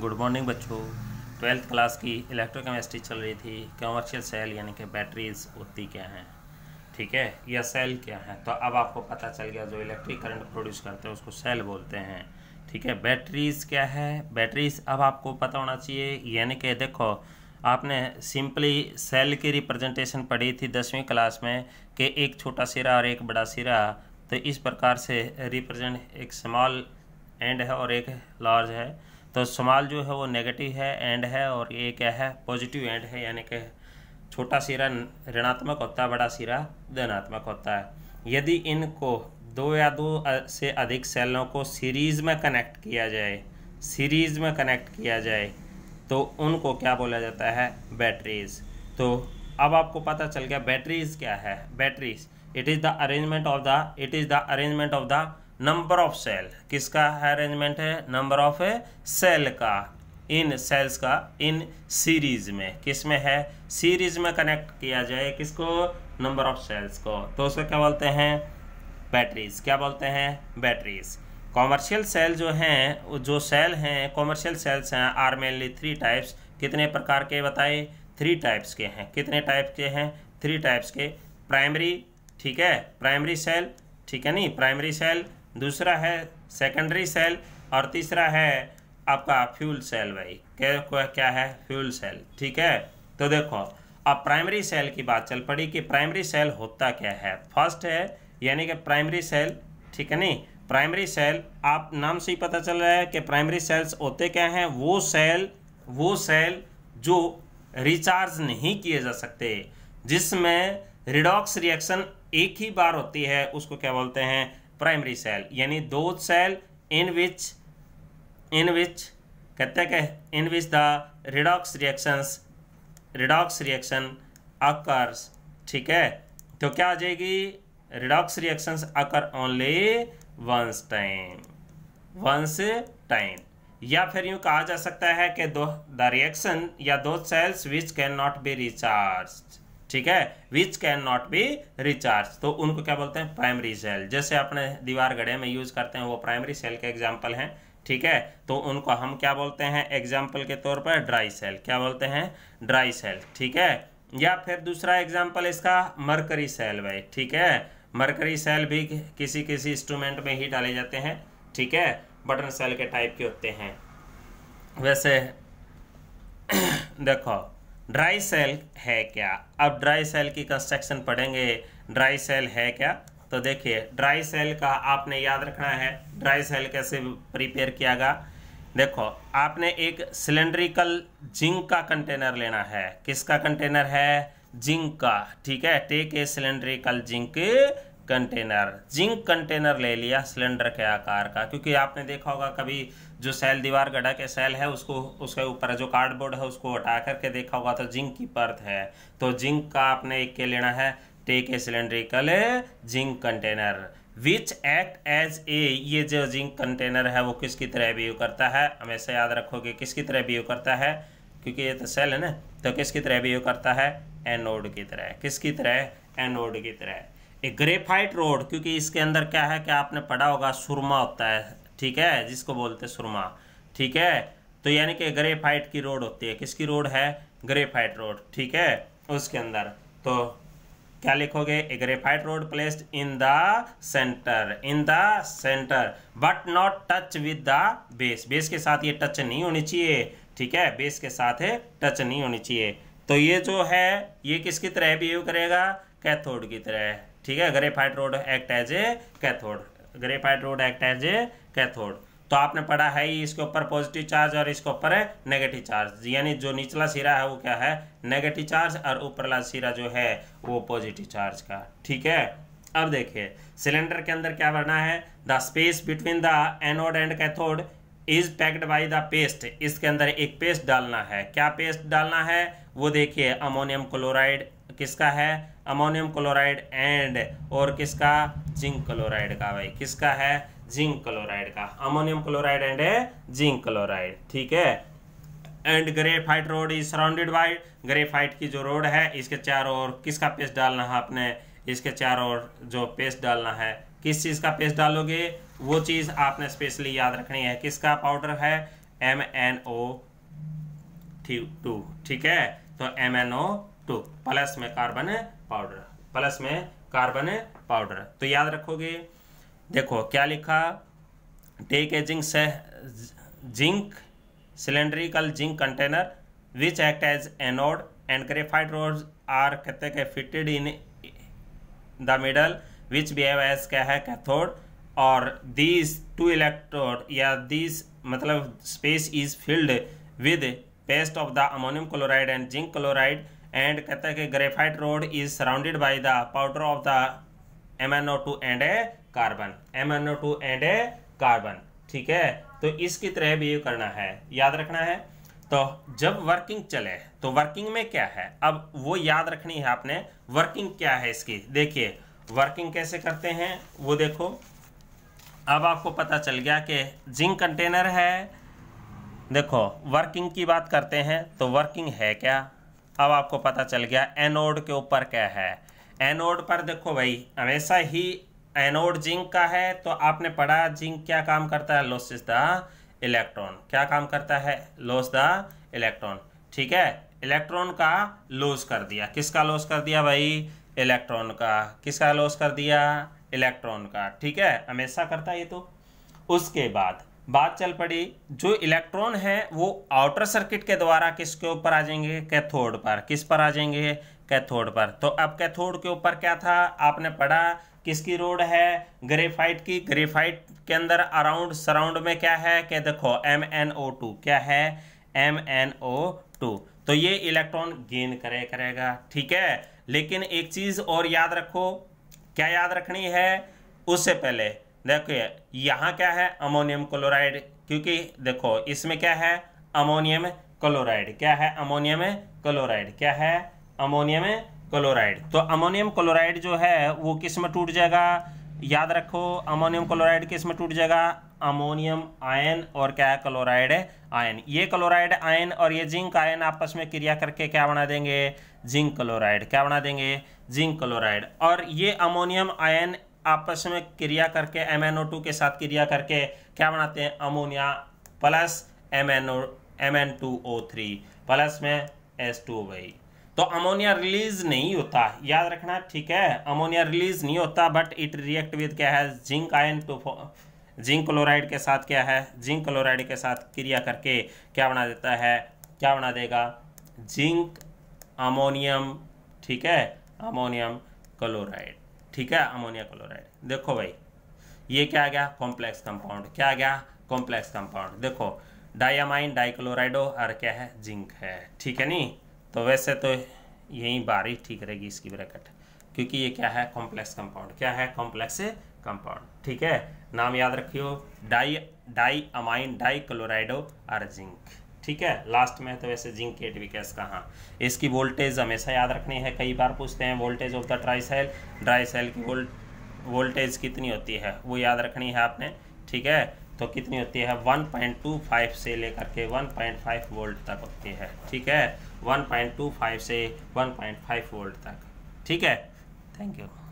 good morning बच्चों twelfth class की electrochemistry चल रही थी कमर्शियल सेल यानी कि बैटरीज होती क्या हैं ठीक है या सेल क्या है तो अब आपको पता चल गया जो इलेक्ट्रिक करंट प्रोड्यूस करते हैं उसको सेल बोलते हैं ठीक है बैटरीज क्या है बैटरीज अब आपको पता होना चाहिए यानी कि देखो आपने सिंपली सेल की रिप्रेजेंटेशन पढ़ी थी दसवीं क्लास में कि एक छोटा सिरा और एक बड़ा सिरा तो इस प्रकार से रिप्रेजेंट एक स्मॉल एंड है और एक लार्ज है तो समाल जो है वो नेगेटिव है एंड है और ये क्या है पॉजिटिव एंड है यानी कि छोटा सिरा ऋणात्मक होता है बड़ा सिरा धनात्मक होता है यदि इनको दो या दो से अधिक सेलों को सीरीज में कनेक्ट किया जाए सीरीज में कनेक्ट किया जाए तो उनको क्या बोला जाता है बैटरीज तो अब आपको पता चल गया बैटरीज क्या है batteries it is the arrangement of the it is the arrangement of the number of cell किसका है अरेंजमेंट है नंबर ऑफ सेल का इन सेल्स का इन सीरीज में किस में है सीरीज में कनेक्ट किया जाए किसको नंबर ऑफ सेल्स को तो उसको क्या बोलते हैं बैटरीज क्या बोलते हैं बैटरीज कॉमर्शियल सेल जो हैं जो सेल हैं कॉमर्शियल सेल्स हैं आर मेनली थ्री टाइप्स कितने प्रकार के बताए थ्री टाइप्स के हैं कितने टाइप के हैं थ्री टाइप्स के प्राइमरी ठीक है प्राइमरी सेल ठीक है नहीं प्राइमरी सेल दूसरा है सेकेंडरी सेल और तीसरा है आपका फ्यूल सेल भाई क्या क्या है फ्यूल सेल ठीक है तो देखो अब प्राइमरी सेल की बात चल पड़ी कि प्राइमरी सेल होता क्या है फर्स्ट है यानी कि प्राइमरी सेल ठीक है नहीं प्राइमरी सेल आप नाम से ही पता चल रहा है कि प्राइमरी सेल्स होते क्या हैं वो सेल वो सेल जो रिचार्ज नहीं किए जा सकते जिसमें रिडॉक्स रिएक्शन एक ही बार होती है उसको क्या बोलते हैं प्राइमरी सेल यानी दो सेल इन विच इन विच कहते हैं कि in which the redox reactions redox reaction occurs ठीक है तो क्या आ जाएगी redox reactions occur only once time once time या फिर यूँ कहा जा सकता है कि दो द रिएक्शन या दो cells which can not be recharge ठीक है which can not be recharge तो उनको क्या बोलते हैं प्राइमरी सेल जैसे अपने दीवार गढ़े में यूज करते हैं वो प्राइमरी सेल के एग्जाम्पल हैं ठीक है तो उनको हम क्या बोलते हैं एग्जाम्पल के तौर पर ड्राई सेल क्या बोलते हैं ड्राई सेल ठीक है या फिर दूसरा एग्जाम्पल इसका मरकरी सेल भाई ठीक है मरकरी सेल भी किसी किसी इंस्ट्रूमेंट में ही डाले जाते हैं ठीक है बटन सेल के टाइप के होते हैं वैसे देखो ड्राई सेल है क्या अब ड्राई सेल की कंस्ट्रक्शन पढ़ेंगे ड्राई सेल है क्या तो देखिए ड्राई सेल का आपने याद रखना है ड्राई सेल कैसे प्रिपेयर किया गया देखो आपने एक सिलेंड्रिकल जिंक का कंटेनर लेना है किसका कंटेनर है जिंक का ठीक है take a cylindrical zinc container zinc container ले लिया सिलेंडर के आकार का क्योंकि आपने देखा होगा कभी जो सेल दीवार गढ़ा के सेल है उसको उसके ऊपर जो कार्डबोर्ड है उसको हटा करके देखा होगा तो जिंक की परत है तो जिंक का आपने एक के लेना है take a cylindrical zinc container which act as a ये जो जिंक कंटेनर है वो किसकी तरह बिहेव करता है हमेशा याद रखोगे किसकी तरह बिहेव करता है क्योंकि ये तो सेल है ना तो किसकी तरह बिहेव करता है एनोड की तरह किसकी तरह एनोड की तरह ए ग्रेफाइट रोड क्योंकि इसके अंदर क्या है कि आपने पढ़ा होगा सुरमा होता है ठीक है जिसको बोलते हैं सुरमा ठीक है तो यानी कि ग्रेफाइट की रोड होती है किसकी रोड है ग्रेफाइट रोड ठीक है उसके अंदर तो क्या लिखोगे a graphite rod placed in the centre in the centre but not touch with the base base के साथ ये टच नहीं होनी चाहिए ठीक है बेस के साथ है टच नहीं होनी चाहिए तो ये जो है ये किसकी तरह बिहेव करेगा कैथोड की तरह ठीक है graphite rod act as a cathode graphite rod act as a cathode तो आपने पढ़ा है ही इसके ऊपर पॉजिटिव चार्ज और इसके ऊपर है नेगेटिव चार्ज यानी जो निचला सिरा है वो क्या है नेगेटिव चार्ज और ऊपरला सिरा जो है वो पॉजिटिव चार्ज का ठीक है अब देखिए सिलेंडर के अंदर क्या बना है the space between the anode and cathode is packed by the paste इसके अंदर एक पेस्ट डालना है क्या पेस्ट डालना है वो देखिए अमोनियम क्लोराइड किसका है अमोनियम क्लोराइड एंड और किसका जिंक क्लोराइड का भाई किसका है जिंक क्लोराइड का ammonium chloride and zinc chloride ठीक है and graphite rod is surrounded by graphite की जो रोड है इसके चारों ओर किसका पेस्ट डालना है आपने इसके चारों ओर जो पेस्ट डालना है किस चीज़ का पेस्ट डालोगे वो चीज़ आपने स्पेशली याद रखनी है किसका पाउडर है एम एन ओ टू ठीक है तो एम एन ओ टू तो प्लस में कार्बन पाउडर प्लस में कार्बन पाउडर तो याद रखोगे देखो क्या लिखा टेक ए जिंक से zinc cylindrical zinc container which act as anode and graphite rod are कहते हैं fitted in the middle which behave as क्या है कैथोड और दीज टू इलेक्ट्रोड या दीज मतलब space is filled with paste of the ammonium chloride and zinc chloride and कहता है कि graphite rod is surrounded by the powder of the M N O two and a carbon M N O two and a carbon ठीक है तो इसकी तरह भी ये करना है याद रखना है तो जब वर्किंग चले तो वर्किंग में क्या है अब वो याद रखनी है आपने वर्किंग क्या है इसकी देखिए वर्किंग कैसे करते हैं वो देखो अब आपको पता चल गया कि जिंक कंटेनर है देखो वर्किंग की बात करते हैं तो वर्किंग है क्या अब आपको पता चल गया एनोड के ऊपर क्या है एनोड पर देखो भाई हमेशा ही एनोड जिंक का है तो आपने पढ़ा जिंक क्या काम करता है लोस द इलेक्ट्रॉन क्या काम करता है लोस द इलेक्ट्रॉन ठीक है इलेक्ट्रॉन का लॉस कर दिया किसका लॉस कर दिया भाई इलेक्ट्रॉन का किसका लॉस कर दिया इलेक्ट्रॉन का ठीक है हमेशा करता है ये तो उसके बाद बात चल पड़ी जो इलेक्ट्रॉन है वो आउटर सर्किट के द्वारा किसके ऊपर आ जाएंगे कैथोड पर किस पर आ जाएंगे कैथोड पर तो अब कैथोड के ऊपर क्या था आपने पढ़ा किसकी रोड है ग्रेफाइट की ग्रेफाइट के अंदर अराउंड सराउंड में क्या है क्या देखो एम एन ओ टू क्या है एम एन ओ टू तो ये इलेक्ट्रॉन गेन करे करेगा ठीक है लेकिन एक चीज़ और याद रखो क्या याद रखनी है उससे पहले देखिए यहाँ क्या है अमोनियम क्लोराइड क्योंकि देखो इसमें क्या है अमोनियम क्लोराइड क्या है अमोनियम क्लोराइड क्या है अमोनियम क्लोराइड तो अमोनियम क्लोराइड जो है वो किस में टूट जाएगा याद रखो अमोनियम क्लोराइड किस में टूट जाएगा अमोनियम आयन और क्या है क्लोराइड आयन ये क्लोराइड आयन और ये जिंक आयन आपस में क्रिया करके क्या बना देंगे जिंक क्लोराइड क्या बना देंगे जिंक क्लोराइड और ये अमोनियम आयन आपस में क्रिया करके एम के साथ क्रिया करके क्या बनाते हैं ammonia plus M N O M N two O three plus में एस टू वही तो अमोनिया रिलीज नहीं होता याद रखना ठीक है अमोनिया रिलीज नहीं होता बट इट रिएक्ट विद क्या है zinc ion to zinc chloride के साथ क्या है जिंक क्लोराइड के साथ क्रिया करके क्या बना देता है क्या बना देगा जिंक अमोनियम ठीक है अमोनियम क्लोराइड ठीक है अमोनिया क्लोराइड देखो भाई ये क्या आ गया कॉम्प्लेक्स कंपाउंड क्या आ गया कॉम्प्लेक्स कंपाउंड देखो डायामाइन डाइक्लोराइडो और क्या है जिंक है ठीक है नहीं तो वैसे तो यही बारिश ठीक रहेगी इसकी ब्रैकेट क्योंकि ये क्या है कॉम्प्लेक्स कंपाउंड क्या है कॉम्प्लेक्स कंपाउंड ठीक है नाम याद रखियो di di amine di chlorido और जिंक ठीक है लास्ट में तो वैसे जिंक एट विकेस का हाँ इसकी वोल्टेज हमेशा याद रखनी है कई बार पूछते हैं voltage of the dry cell dry cell की वोल्ट वोल्टेज कितनी होती है वो याद रखनी है आपने ठीक है तो कितनी होती है 1.25 से लेकर के 1.5 वोल्ट तक होती है ठीक है 1.25 से 1.5 वोल्ट तक ठीक है थैंक यू